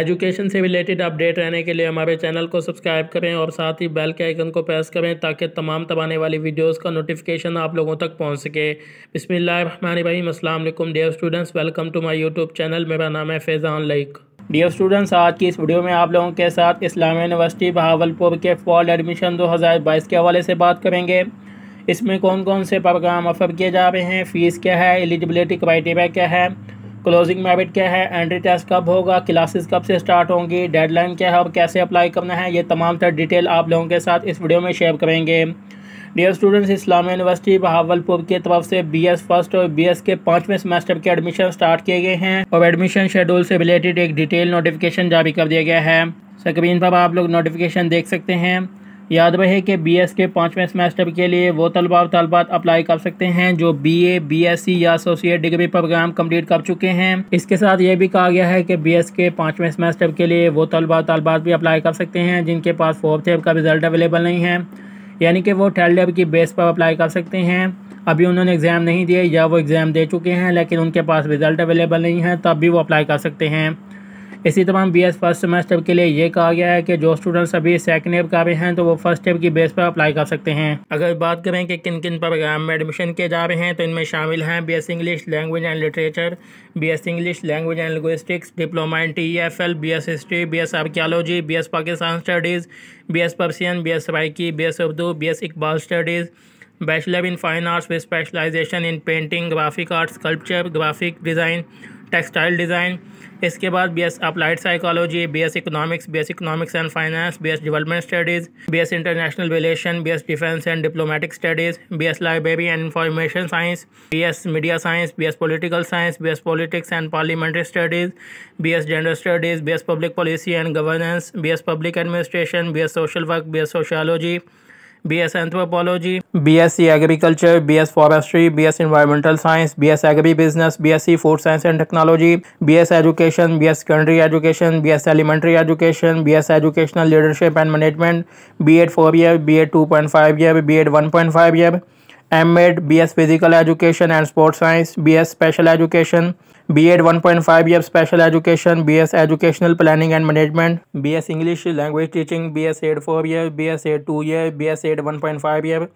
Education से related update रहने के लिए हमारे चैनल को सब्सक्राइब करें और साथ ही बेल के आइकन को प्रेस करें ताकि तमाम तब आने वाली वीडियोस का नोटिफिकेशन आप लोगों तक पहुंच सके बसमीम अल्लाम dear students welcome to my YouTube channel मेरा नाम है फैज़ान लाइक डियर स्टूडेंट्स आज की इस वीडियो में आप लोगों के साथ इस्लामी यूनिवर्सिटी बहावलपुर के फॉल एडमिशन बाईस के हवाले से बात करेंगे इसमें कौन कौन से प्रोग्राम ऑफर किए जा रहे हैं फ़ीस क्या है एलिजिबिलिटी क्राइटेरिया क्या है क्लोजिंग मैबिट क्या है एंट्री टेस्ट कब होगा क्लासेस कब से स्टार्ट होंगी डेडलाइन क्या है और कैसे अप्लाई करना है ये तमाम तरह डिटेल आप लोगों के साथ इस वीडियो में शेयर करेंगे dear students Islami university Bahawalpur की तरफ से बीएस फर्स्ट और बीएस के पाँचवें सेमेस्टर के एडमिशन स्टार्ट किए गए हैं और एडमिशन शेड्यूल से रिलेटेड एक डिटेल नोटिफिकेशन जारी कर दिया गया है स्क्रीन पर आप लोग नोटिफिकेशन देख सकते हैं याद रहे कि बी एस के पाँचवें सेमेस्टर के लिए वो तलबा और तलबात अप्लाई कर सकते हैं जो B A B S C या एसोसिएट डिग्री प्रोग्राम कम्प्लीट कर चुके हैं इसके साथ ये भी कहा गया है कि बी एस के पाँचवें सेमेस्टर के लिए वो तलबा और तलबात भी अप्लाई कर सकते हैं जिनके पास फोर्थ ईयर का रिजल्ट अवेलेबल नहीं है यानी कि वो थर्ड ईयर की बेस पर अप्लाई कर सकते हैं अभी उन्होंने एग्ज़ाम नहीं दिए या वो एग्ज़ाम दे चुके हैं लेकिन उनके पास रिज़ल्ट अवेलेबल नहीं है तब भी वो अप्लाई कर सकते हैं इसी तमाम बी एस फर्स्ट सेमेस्टर के लिए ये कहा गया है कि जो स्टूडेंट्स अभी सेकंड ईयर भी हैं तो वो फर्स्ट ईयर की बेस पर अप्लाई कर सकते हैं अगर बात करें कि किन किन प्रोग्राम में एडमिशन किए जा रहे हैं तो इनमें शामिल हैं B S English language and literature B S English language and linguistics diploma in T F L B S history B S archaeology B S Pakistan studies B S Persian B S Saraiki B S Urdu B S Iqbal studies bachelor in fine arts with specialisation in painting graphic arts sculpture graphic design textile design इसके बाद B S applied psychology B S economics B S economics and finance B S development studies B S international relation B S defence and diplomatic studies B S library and information science B S media science B S political science B S politics and parliamentary studies B S gender studies B S public policy and governance B S public administration B S social work B S sociology BS Anthropology, BSc Agriculture, BS Forestry, BS Environmental Science, BS Agribusiness, BSc Food Science and Technology, BS Education, BS Secondary Education, BS Elementary Education, BS Educational Leadership and Management, B.A. 4 year, B.A. 2.5 year, B.A. 1.5 year, M.Ed, BS Physical Education and Sports Science, BS Special Education, B Ed one point five year special education B S educational planning and management B S English language teaching B S Ed four year B S Ed two year B S Ed one point five year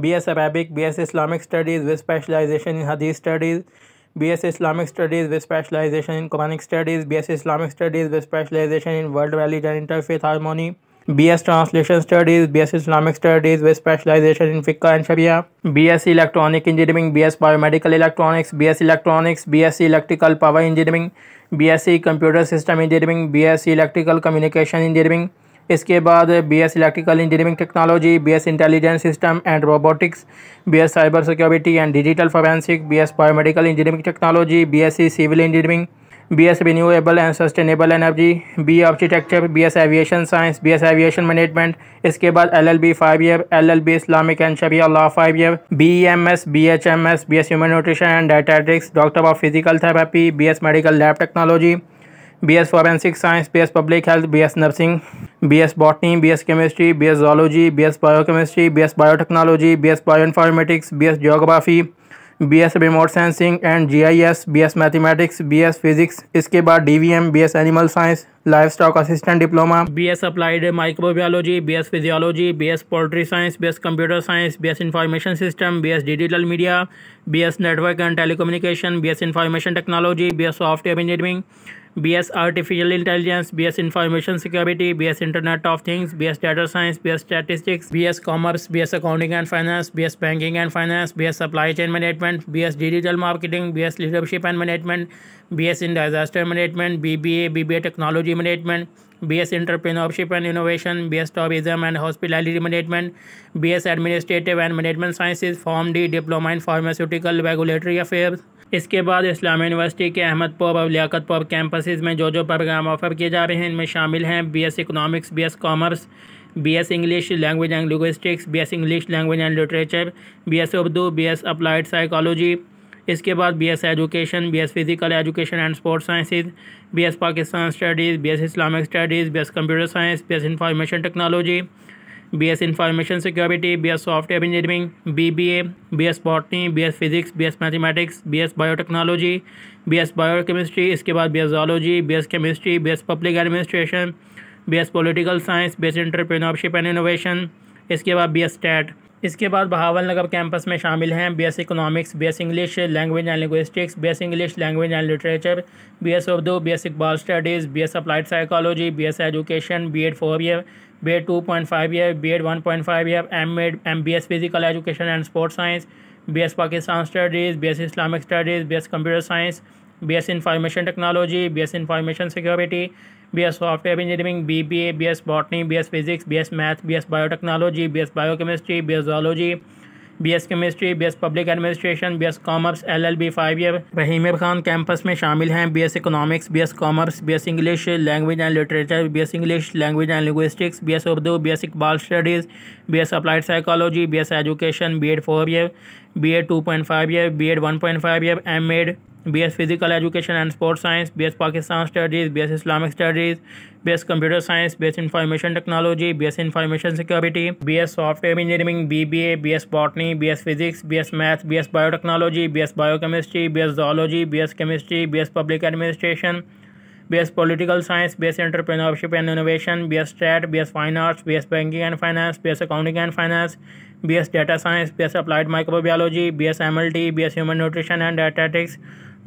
B S Arabic B S Islamic studies with specialisation in Hadith studies B S Islamic studies with specialisation in Quranic studies B S Islamic studies with specialisation in world valley and interfaith harmony B S translation studies BS Islamic studies with specialisation in fiqh and sharia C electronic engineering B BS biomedical electronics B BSc electronics B S C electrical power engineering B S C computer system engineering C electrical communication engineering इसके बाद B S electrical engineering technology BS intelligence system and robotics B S cyber security and digital forensic forensic BS biomedical engineering technology B S C civil engineering B S renewable and sustainable energy B architecture B S aviation science B S aviation management इसके बाद L L B five year L L B Islamic and sharia law five year B M S B H M S B S human nutrition and dietetics doctor of physical therapy B S medical lab technology B S forensic science B S public health B S nursing B S botany B S chemistry B S zoology B S biochemistry B S biotechnology B S bioinformatics B S geography B S remote sensing and G I S B S mathematics B S physics इसके बाद D V M B S animal science livestock assistant diploma B S applied microbiology B S physiology B S poultry science B S computer science B S information system B S digital media B S network and telecommunication B S information technology B S software engineering B S artificial intelligence B S information security B S internet of things B S data science B S statistics B S commerce B S accounting and finance B S banking and finance B S supply chain management B S digital marketing B S leadership and management B S in disaster management B B A B B A technology management B S entrepreneurship and innovation B S tourism and hospitality management B S administrative and management sciences pharm D diploma in pharmaceutical regulatory affairs इसके बाद इस्लामी university के अहमदपुर और Liaquatpur campuses में जो जो programme offer किए जा रहे हैं इनमें शामिल हैं B S economics B S commerce B S English language and linguistics B S English language and literature B S Urdu B S applied psychology इसके बाद B S education B S physical education and sports sciences B S Pakistan studies B S Islamic studies B S computer science B S information technology B S information security B S software engineering B B A B S botany B S physics B S mathematics B S biotechnology B S biochemistry इसके बाद B S zoology B S chemistry B S public administration B S political science B S entrepreneurship and innovation इसके बाद B S stat इसके बाद बहावल नगर campus में शामिल हैं B S economics B S English language and linguistics B S English language and literature B S Urdu B S Iqbal studies B S applied psychology B S education B Ed four year B Ed two point five year B Ed one point five year M Ed M B S physical education and sports science B S Pakistan studies B S Islamic studies B S computer science B S information technology B S information security B S software engineering B B A B S botany B S physics B S math B S biotechnology B S biochemistry B S zoology B S chemistry B S public administration B S commerce L L B five year Rahim Yar Khan campus में शामिल हैं B S economics B S commerce B S English language and literature B S English language and linguistics B S Urdu B S Iqbal studies B S applied psychology B S education B Ed four year B Ed two point five year B Ed one point five year M Ed B S physical education and sports science B S Pakistan studies B S Islamic studies B S computer science B S information technology B S information security B S software engineering B B A B S botany B S physics B S math B S biotechnology B S biochemistry B S zoology B S chemistry B S public administration B S political science B S entrepreneurship and innovation B S stat B S fine arts B S banking and finance B S accounting and finance B S data science B S applied microbiology B S M L T B S human nutrition and dietetics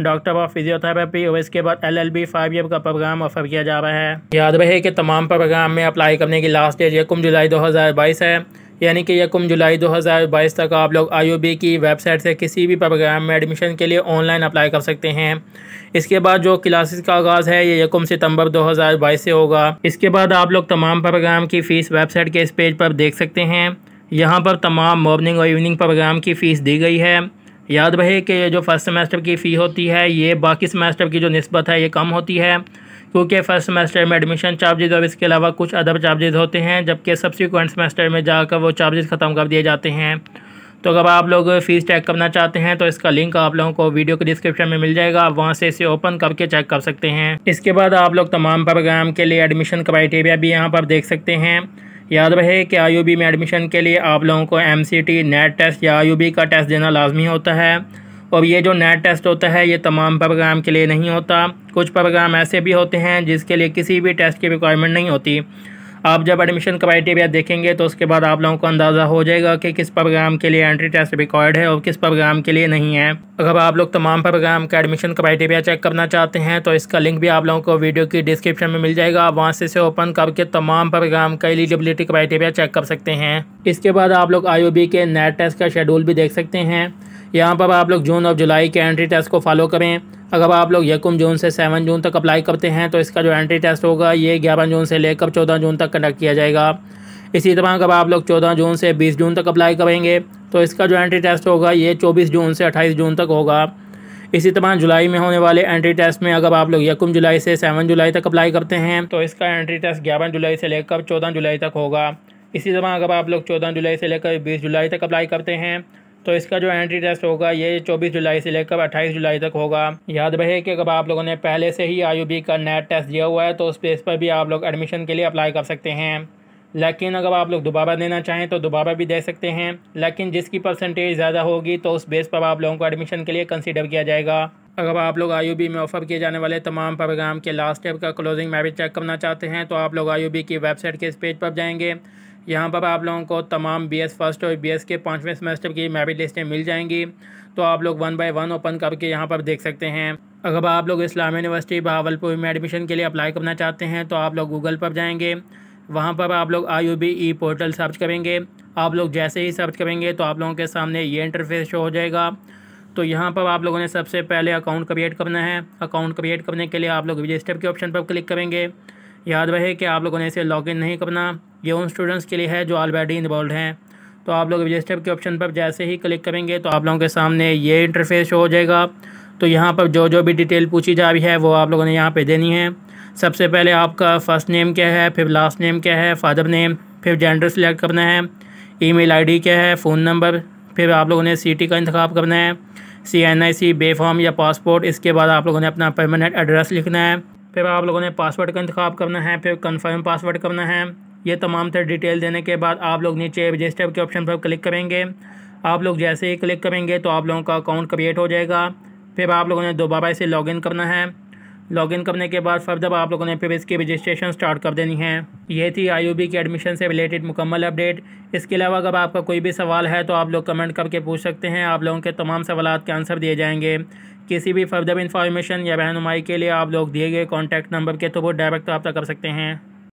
doctor of physiotherapy और इसके बाद L L B five year का program offer किया जा रहा है याद रहे कि तमाम प्रोग्राम में अप्लाई करने की लास्ट डेट यकम जुलाई दो हज़ार बाईस है यानी कि यकम जुलाई 2022 तक आप लोग आई की वेबसाइट से किसी भी प्रोग्राम में एडमिशन के लिए ऑनलाइन अप्लाई कर सकते हैं इसके बाद जो क्लासेस का आगाज़ है ये यकम सितंबर 2022 से होगा इसके बाद आप लोग तमाम प्रोग्राम की फ़ीस वेबसाइट के इस पेज पर देख सकते हैं यहाँ पर तमाम मॉर्निंग और इवनिंग प्रोग्राम की फ़ीस दी गई है याद रहे कि ये जो फर्स्ट सेमेस्टर की फ़ी होती है ये बाकी सेमेस्टर की जो नस्बत है ये कम होती है क्योंकि फर्स्ट सेमेस्टर में एडमिशन चार्जेज और इसके अलावा कुछ अदर चार्जेज होते हैं जबकि सब्सिक्वेंट सेमेस्टर में जाकर वो चार्जेस ख़त्म कर दिए जाते हैं तो अगर आप लोग फ़ीस चेक करना चाहते हैं तो इसका लिंक आप लोगों को वीडियो के डिस्क्रिप्शन में मिल जाएगा आप वहाँ से इसे ओपन करके चेक कर सकते हैं इसके बाद आप लोग तमाम प्रोग्राम के लिए एडमिशन क्राइटेरिया भी यहाँ पर देख सकते हैं याद रहे कि आई में एडमिशन के लिए आप लोगों को एम नेट टेस्ट या आई का टेस्ट देना लाजमी होता है और ये जो नेट टेस्ट होता है ये तमाम प्रोग्राम के लिए नहीं होता कुछ प्रोग्राम ऐसे भी होते हैं जिसके लिए किसी भी टेस्ट की रिक्वायरमेंट नहीं होती आप जब एडमिशन क्राइटेरिया देखेंगे तो उसके बाद आप लोगों को अंदाज़ा हो जाएगा कि किस प्रोग्राम के लिए एंट्री टेस्ट रिकॉर्ड है और किस प्रोग्राम के लिए नहीं है अगर आप लोग तमाम प्रोग्राम का एडमिशन क्राइटेरिया चेक करना चाहते हैं तो इसका लिंक भी आप लोगों को वीडियो की डिस्क्रिप्शन में मिल जाएगा आप वहाँ से इसे ओपन करके तमाम प्रोग्राम का एलिजिबिलिटी क्राइटेरिया चेक कर सकते हैं इसके बाद आप लोग आई के नेट टेस्ट का शेड्यूल भी देख सकते हैं यहाँ पर आप लोग जून और जुलाई के एंट्री टेस्ट को फॉलो करें अगर आप लोग यकम जून से सेवन जून तक अप्लाई करते हैं तो इसका जो एंट्री टेस्ट होगा ये ग्यारह जून से लेकर चौदह जून तक कंडक्ट किया जाएगा इसी तरह अगर आप लोग चौदह जून से बीस जून तक अप्लाई करेंगे तो इसका जो एंट्री टेस्ट होगा ये चौबीस जून से अट्ठाईस जून तक होगा इसी तरह जुलाई में होने वाले एंट्री टेस्ट में अगर आप लोग यकम जुलाई से सेवन जुलाई तक अप्लाई करते हैं तो इसका एंट्री टेस्ट ग्यारह जुलाई से लेकर चौदह जुलाई तक होगा इसी तरह अगर आप लोग चौदह जुलाई से लेकर बीस जुलाई तक अप्लाई करते हैं तो इसका जो एंट्री टेस्ट होगा ये 24 जुलाई से लेकर 28 जुलाई तक होगा याद रहे कि अगर आप लोगों ने पहले से ही आई का नेट टेस्ट दिया हुआ है तो उस बेस पर भी आप लोग एडमिशन के लिए अप्लाई कर सकते हैं लेकिन अगर आप लोग दोबारा देना चाहें तो दोबारा भी दे सकते हैं लेकिन जिसकी परसेंटेज ज़्यादा होगी तो उस बेस पर आप लोगों को एडमिशन के लिए कंसिडर किया जाएगा अगर आप लोग आई में ऑफर किए जाने वाले तमाम प्रोग्राम के लास्ट स्टेप का क्लोजिंग मैरिज चेक करना चाहते हैं तो आप लोग आई की वेबसाइट के इस पेज पर जाएंगे यहाँ पर आप लोगों को तमाम बी एस फर्स्ट और बी एस के पाँचवें सेमेस्टर की मेरिट लिस्टें मिल जाएंगी तो आप लोग वन बाई वन ओपन करके यहाँ पर देख सकते हैं अगर आप लोग इस्लाम यूनिवर्सिटी बहावलपुर में एडमिशन के लिए अप्लाई करना चाहते हैं तो आप लोग गूगल पर जाएंगे वहाँ पर आप लोग I U B E portal search करेंगे आप लोग जैसे ही सर्च करेंगे तो आप लोगों के सामने ये इंटरफेस शो हो जाएगा तो यहाँ पर आप लोगों ने सबसे पहले अकाउंट क्रिएट करना है अकाउंट क्रिएट करने के लिए आप लोग रजिस्टर के ऑप्शन पर क्लिक करेंगे याद रहे कि आप लोगों ने इसे लॉगिन नहीं करना ये उन स्टूडेंट्स के लिए है जो ऑलरेडी इन्वॉल्व हैं तो आप लोग रजिस्टर के ऑप्शन पर जैसे ही क्लिक करेंगे तो आप लोगों के सामने ये इंटरफेस हो जाएगा तो यहाँ पर जो जो भी डिटेल पूछी जा रही है वो आप लोगों ने यहाँ पर देनी है सबसे पहले आपका फ़र्स्ट नेम क्या है फिर लास्ट नेम क्या है फादर नेम फिर जेंडर सिलेक्ट करना है ईमेल आईडी क्या है फ़ोन नंबर फिर आप लोगों ने सी का इंतखब करना है C N I C B form या पासपोर्ट इसके बाद आप लोगों ने अपना परमानेंट एड्रेस लिखना है फिर आप लोगों ने पासवर्ड का इंतखब करना है फिर कन्फर्म पासवर्ड करना है ये तमाम तरह डिटेल देने के बाद आप लोग नीचे रजिस्टर के ऑप्शन पर क्लिक करेंगे आप लोग जैसे ही क्लिक करेंगे तो आप लोगों का अकाउंट क्रिएट हो जाएगा फिर आप लोगों ने दोबारा इसे लॉगिन करना है लॉगिन करने के बाद फर्दर आप लोगों ने फिर इसकी रजिस्ट्रेशन स्टार्ट कर देनी है ये थी बी के एडमिशन से रिलेटेड मुकम्मल अपडेट इसके अलावा अगर आपका कोई भी सवाल है तो आप लोग कमेंट करके पूछ सकते हैं आप लोगों के तमाम सवाल के आंसर दिए जाएंगे किसी भी फर्दर इन्फॉर्मेशन या रहनुमाई के लिए आप लोग दिए गए कॉन्टैक्ट नंबर के थ्रू डायरेक्ट रब्ता कर सकते हैं